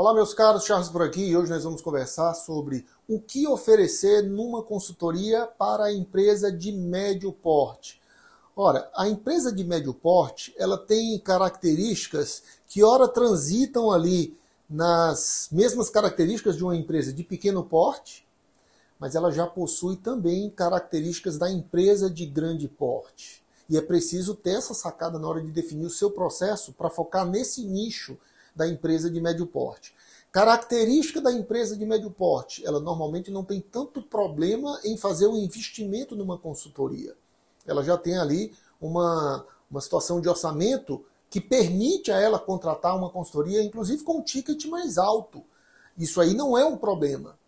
Olá, meus caros, Charles por aqui e hoje nós vamos conversar sobre o que oferecer numa consultoria para a empresa de médio porte. Ora, a empresa de médio porte, ela tem características que ora transitam ali nas mesmas características de uma empresa de pequeno porte, mas ela já possui também características da empresa de grande porte. E é preciso ter essa sacada na hora de definir o seu processo para focar nesse nicho da empresa de médio porte. Característica da empresa de médio porte, ela normalmente não tem tanto problema em fazer o investimento numa consultoria. Ela já tem ali uma, uma situação de orçamento que permite a ela contratar uma consultoria, inclusive com um ticket mais alto. Isso aí não é um problema.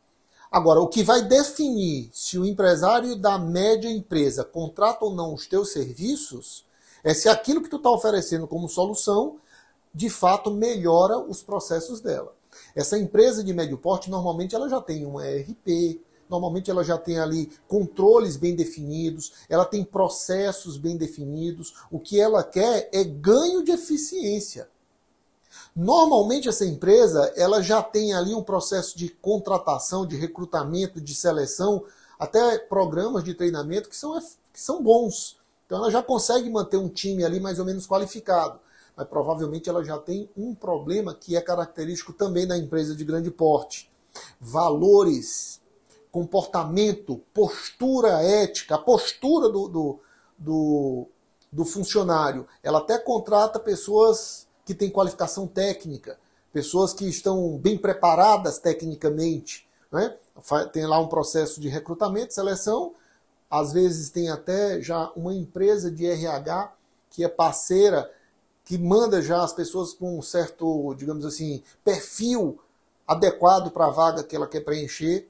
Agora, o que vai definir se o empresário da média empresa contrata ou não os teus serviços é se aquilo que tu está oferecendo como solução de fato melhora os processos dela. Essa empresa de médio porte, normalmente ela já tem um ERP, normalmente ela já tem ali controles bem definidos, ela tem processos bem definidos, o que ela quer é ganho de eficiência. Normalmente essa empresa, ela já tem ali um processo de contratação, de recrutamento, de seleção, até programas de treinamento que são, que são bons. Então ela já consegue manter um time ali mais ou menos qualificado mas provavelmente ela já tem um problema que é característico também da empresa de grande porte. Valores, comportamento, postura ética, postura do, do, do, do funcionário. Ela até contrata pessoas que têm qualificação técnica, pessoas que estão bem preparadas tecnicamente. Né? Tem lá um processo de recrutamento, seleção. Às vezes tem até já uma empresa de RH que é parceira que manda já as pessoas com um certo, digamos assim, perfil adequado para a vaga que ela quer preencher,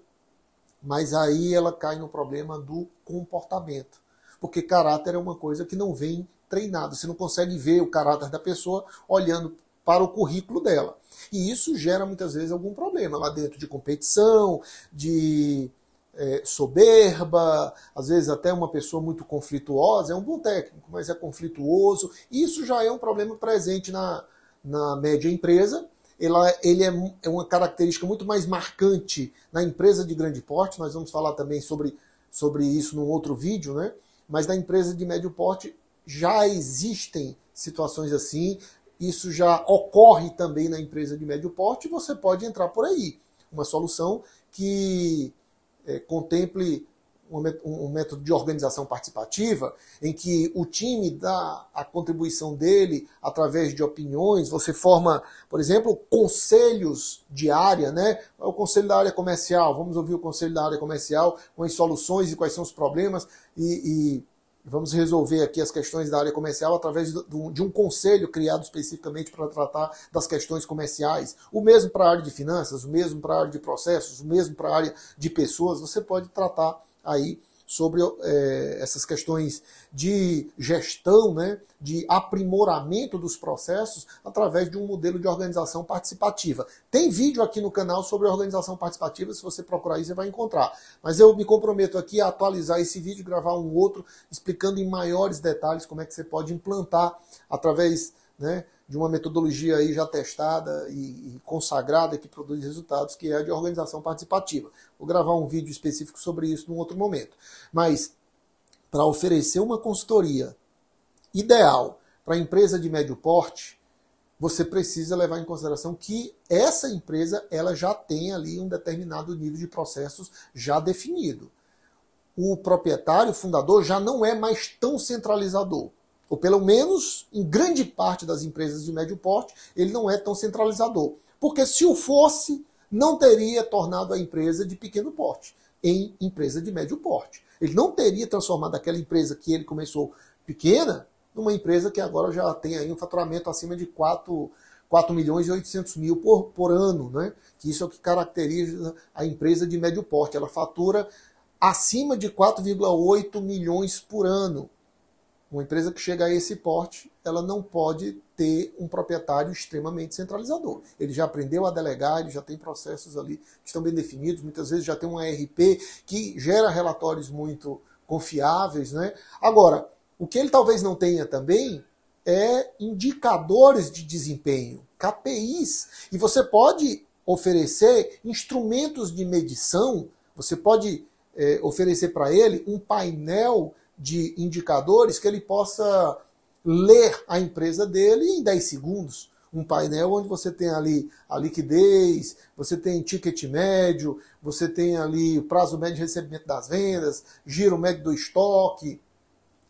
mas aí ela cai no problema do comportamento. Porque caráter é uma coisa que não vem treinada, você não consegue ver o caráter da pessoa olhando para o currículo dela. E isso gera muitas vezes algum problema lá dentro de competição, de é, soberba, às vezes até uma pessoa muito conflituosa, é um bom técnico, mas é conflituoso. Isso já é um problema presente na, na média empresa. Ela, ele é, é uma característica muito mais marcante na empresa de grande porte. Nós vamos falar também sobre, sobre isso num outro vídeo, né? Mas na empresa de médio porte já existem situações assim. Isso já ocorre também na empresa de médio porte. Você pode entrar por aí. Uma solução que é, contemple um, método de organização participativa, em que o time dá a contribuição dele através de opiniões, você forma, por exemplo, conselhos de área, né? O conselho da área comercial, vamos ouvir o conselho da área comercial com as soluções e quais são os problemas e, e Vamos resolver aqui as questões da área comercial através de um conselho criado especificamente para tratar das questões comerciais. O mesmo para a área de finanças, o mesmo para a área de processos, o mesmo para a área de pessoas. Você pode tratar aí sobre é, essas questões de gestão, né, de aprimoramento dos processos através de um modelo de organização participativa. Tem vídeo aqui no canal sobre organização participativa, se você procurar aí você vai encontrar. Mas eu me comprometo aqui a atualizar esse vídeo, gravar um outro explicando em maiores detalhes como é que você pode implantar através, né, de uma metodologia aí já testada e, consagrada que produz resultados, que é a de organização participativa. Vou gravar um vídeo específico sobre isso num outro momento. Mas para oferecer uma consultoria ideal para empresa de médio porte, você precisa levar em consideração que essa empresa ela já tem ali um determinado nível de processos já definido. O proprietário, o fundador, já não é mais tão centralizador ou pelo menos em grande parte das empresas de médio porte, ele não é tão centralizador. Porque se o fosse, não teria tornado a empresa de pequeno porte em empresa de médio porte. Ele não teria transformado aquela empresa que ele começou pequena numa empresa que agora já tem aí um faturamento acima de 4, 4 milhões e 800 mil por, por ano, né? que isso é o que caracteriza a empresa de médio porte. Ela fatura acima de 4,8 milhões por ano. Uma empresa que chega a esse porte, ela não pode ter um proprietário extremamente centralizador. Ele já aprendeu a delegar, ele já tem processos ali que estão bem definidos, muitas vezes já tem um ERP que gera relatórios muito confiáveis. Né? Agora, o que ele talvez não tenha também é indicadores de desempenho, KPIs. E você pode oferecer instrumentos de medição, você pode é, oferecer para ele um painel de indicadores que ele possa ler a empresa dele em 10 segundos. Um painel onde você tem ali a liquidez, você tem ticket médio, você tem ali o prazo médio de recebimento das vendas, giro médio do estoque,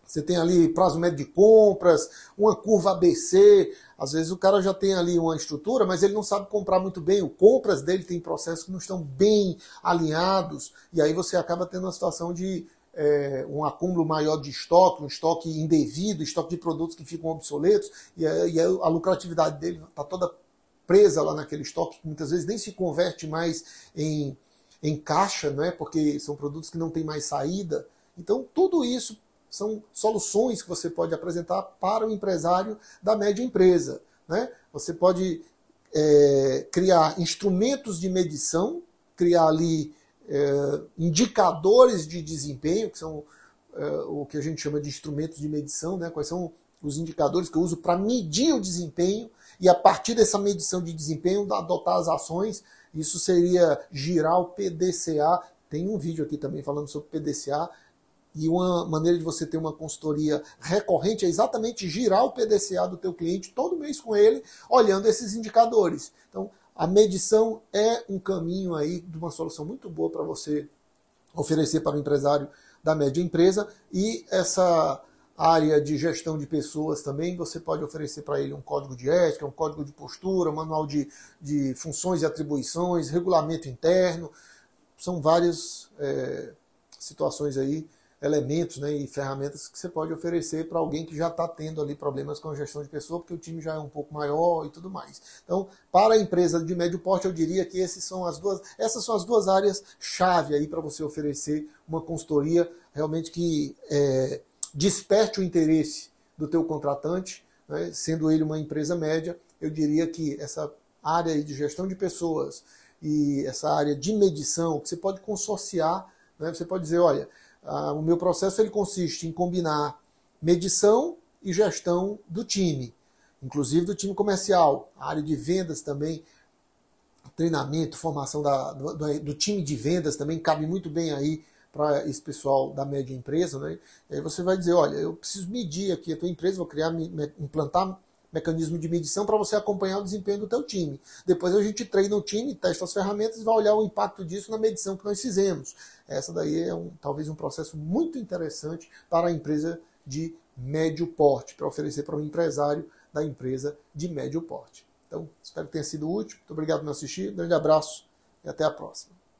você tem ali prazo médio de compras, uma curva ABC. Às vezes o cara já tem ali uma estrutura, mas ele não sabe comprar muito bem. O compras dele tem processos que não estão bem alinhados, e aí você acaba tendo uma situação de é, um acúmulo maior de estoque, um estoque indevido, estoque de produtos que ficam obsoletos, e a, e a, a lucratividade dele está toda presa lá naquele estoque, que muitas vezes nem se converte mais em, em caixa, né, porque são produtos que não têm mais saída. Então, tudo isso são soluções que você pode apresentar para o empresário da média empresa. Né? Você pode é, criar instrumentos de medição, criar ali é, indicadores de desempenho, que são é, o que a gente chama de instrumentos de medição, né? quais são os indicadores que eu uso para medir o desempenho e a partir dessa medição de desempenho adotar as ações. Isso seria girar o PDCA. Tem um vídeo aqui também falando sobre PDCA. E uma maneira de você ter uma consultoria recorrente é exatamente girar o PDCA do teu cliente todo mês com ele, olhando esses indicadores. Então, a medição é um caminho aí de uma solução muito boa para você oferecer para o empresário da média empresa e essa área de gestão de pessoas também, você pode oferecer para ele um código de ética, um código de postura, um manual de, de funções e atribuições, regulamento interno, são várias é, situações aí elementos né, e ferramentas que você pode oferecer para alguém que já está tendo ali problemas com a gestão de pessoa, porque o time já é um pouco maior e tudo mais. Então, para a empresa de médio porte, eu diria que esses são as duas, essas são as duas áreas chave aí para você oferecer uma consultoria realmente que é, desperte o interesse do teu contratante, né, sendo ele uma empresa média, eu diria que essa área de gestão de pessoas e essa área de medição, que você pode consorciar, né, você pode dizer, olha, ah, o meu processo ele consiste em combinar medição e gestão do time, inclusive do time comercial, a área de vendas também, treinamento, formação da, do, do, time de vendas também cabe muito bem aí para esse pessoal da média empresa, né? aí você vai dizer, olha, eu preciso medir aqui a tua empresa, vou criar, implantar mecanismo de medição para você acompanhar o desempenho do teu time. Depois a gente treina o time, testa as ferramentas e vai olhar o impacto disso na medição que nós fizemos. Essa daí é um, talvez um processo muito interessante para a empresa de médio porte, para oferecer para o um empresário da empresa de médio porte. Então, espero que tenha sido útil. Muito obrigado por me assistir. Grande abraço e até a próxima.